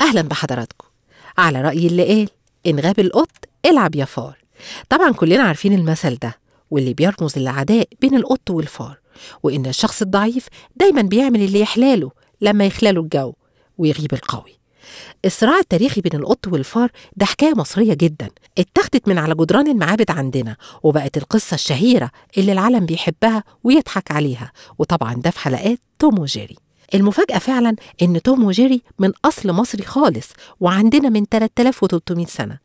أهلا بحضراتكم على رأي اللي قال إن غاب القط العب يا فار طبعا كلنا عارفين المثل ده واللي بيرمز للعداء بين القط والفار وإن الشخص الضعيف دايما بيعمل اللي يحلاله لما يخلاله الجو ويغيب القوي الصراع التاريخي بين القط والفار ده حكاية مصرية جدا اتخذت من على جدران المعابد عندنا وبقت القصة الشهيرة اللي العالم بيحبها ويضحك عليها وطبعا ده في حلقات توم وجيري المفاجأة فعلا إن توم وجيري من أصل مصري خالص وعندنا من 3300 سنة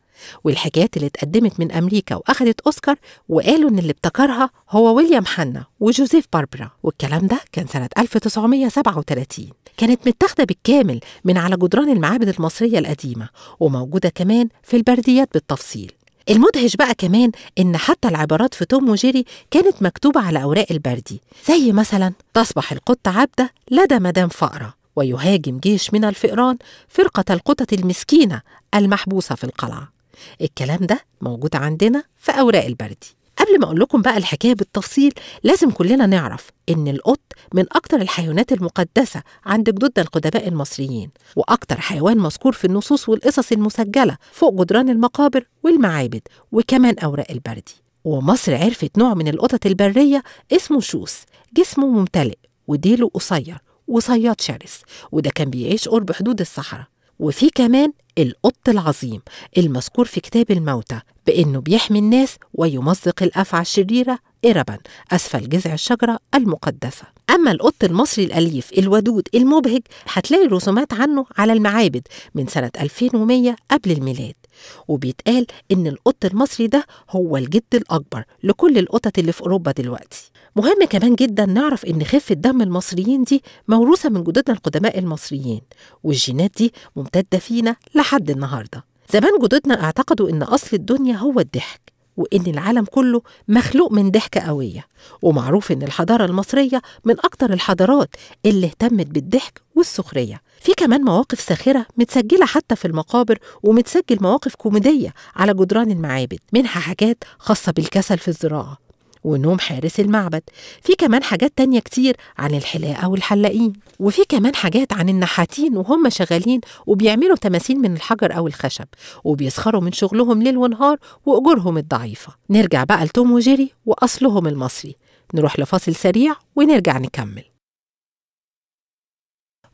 والحكايات اللي اتقدمت من أمريكا وأخدت أوسكار وقالوا إن اللي ابتكرها هو ويليام حنا وجوزيف باربرا والكلام ده كان سنة 1937 كانت متاخدة بالكامل من على جدران المعابد المصرية القديمة وموجودة كمان في البرديات بالتفصيل المدهش بقى كمان إن حتى العبارات في توم وجيري كانت مكتوبة على أوراق البردي زي مثلا تصبح القط عبدة لدى مدام فأرة ويهاجم جيش من الفئران فرقة القطط المسكينة المحبوسة في القلعة الكلام ده موجود عندنا في أوراق البردي قبل ما اقول لكم بقى الحكايه بالتفصيل لازم كلنا نعرف ان القط من اكثر الحيوانات المقدسه عند جدود القدماء المصريين واكثر حيوان مذكور في النصوص والقصص المسجله فوق جدران المقابر والمعابد وكمان اوراق البردي ومصر عرفت نوع من القطط البريه اسمه شوس جسمه ممتلئ وديله قصير وصياد شرس وده كان بيعيش قرب حدود الصحراء وفي كمان القط العظيم المذكور في كتاب الموتى بأنه بيحمي الناس ويمزق الأفعى الشريرة إربا أسفل جذع الشجرة المقدسة أما القط المصري الأليف الودود المبهج هتلاقي رسومات عنه على المعابد من سنة 2100 قبل الميلاد وبيتقال إن القط المصري ده هو الجد الأكبر لكل القطط اللي في أوروبا دلوقتي مهم كمان جدا نعرف ان خفه دم المصريين دي موروثه من جدودنا القدماء المصريين والجينات دي ممتده فينا لحد النهارده زمان جدودنا اعتقدوا ان اصل الدنيا هو الضحك وإن العالم كله مخلوق من ضحكة قوية ومعروف إن الحضارة المصرية من أكتر الحضارات اللي اهتمت بالضحك والسخرية في كمان مواقف ساخرة متسجلة حتى في المقابر ومتسجل مواقف كوميدية على جدران المعابد منها حاجات خاصة بالكسل في الزراعة ونوم حارس المعبد في كمان حاجات تانية كتير عن الحلاقة والحلاقين وفي كمان حاجات عن النحاتين وهم شغالين وبيعملوا تماثيل من الحجر أو الخشب وبيسخروا من شغلهم ليل ونهار وأجورهم الضعيفة نرجع بقى لتوم وجيري وأصلهم المصري نروح لفاصل سريع ونرجع نكمل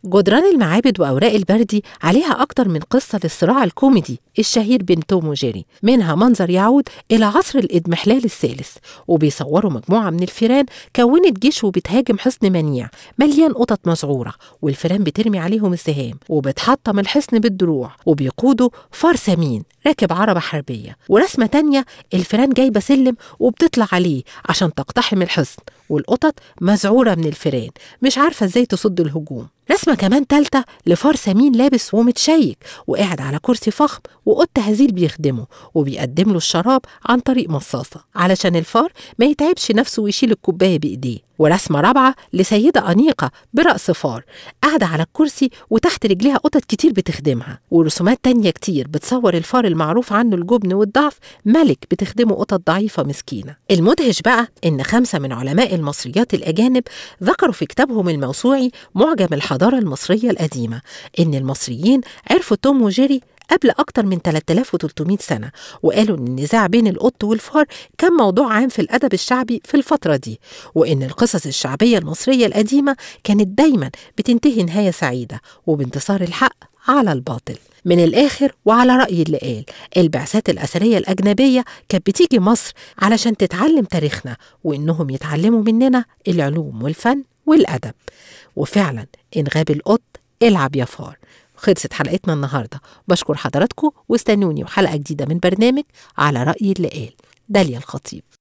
جدران المعابد وأوراق البردي عليها أكتر من قصة للصراع الكوميدي الشهير بين توم وجيري منها منظر يعود إلى عصر الإضمحلال الثالث وبيصوروا مجموعة من الفيران كونت جيش وبتهاجم حصن منيع مليان قطط مذعورة والفيران بترمي عليهم السهام وبتحطم الحصن بالدروع وبيقودوا فار سمين راكب عربة حربية ورسمة تانية الفيران جايبة سلم وبتطلع عليه عشان تقتحم الحصن والقطط مذعورة من الفيران مش عارفة ازاي تصد الهجوم رسمة كمان تالتة لفار سمين لابس ومتشيك وقاعد على كرسي فخم وقط هزيل بيخدمه وبيقدم له الشراب عن طريق مصاصة علشان الفار ما يتعبش نفسه ويشيل الكوباية بإيديه ورسمة رابعة لسيدة أنيقة برأس فار قاعدة على الكرسي وتحت رجليها قطط كتير بتخدمها ورسومات تانية كتير بتصور الفار المعروف عنه الجبن والضعف ملك بتخدمه قطط ضعيفة مسكينة المدهش بقى إن خمسة من علماء المصريات الأجانب ذكروا في كتابهم الموسوعي معجم الحضارة المصرية القديمة إن المصريين عرفوا توم وجيري قبل أكتر من 3300 سنة وقالوا إن النزاع بين القط والفار كان موضوع عام في الأدب الشعبي في الفترة دي وإن القصص الشعبية المصرية القديمة كانت دايما بتنتهي نهاية سعيدة وبانتصار الحق على الباطل من الآخر وعلى رأي اللي قال البعثات الأثرية الأجنبية كانت بتيجي مصر علشان تتعلم تاريخنا وإنهم يتعلموا مننا العلوم والفن والأدب وفعلا إن غاب القط العب يا فار خلصت حلقتنا النهاردة بشكر حضراتكم واستنوني وحلقة جديدة من برنامج على رأي اللي قال داليا الخطيب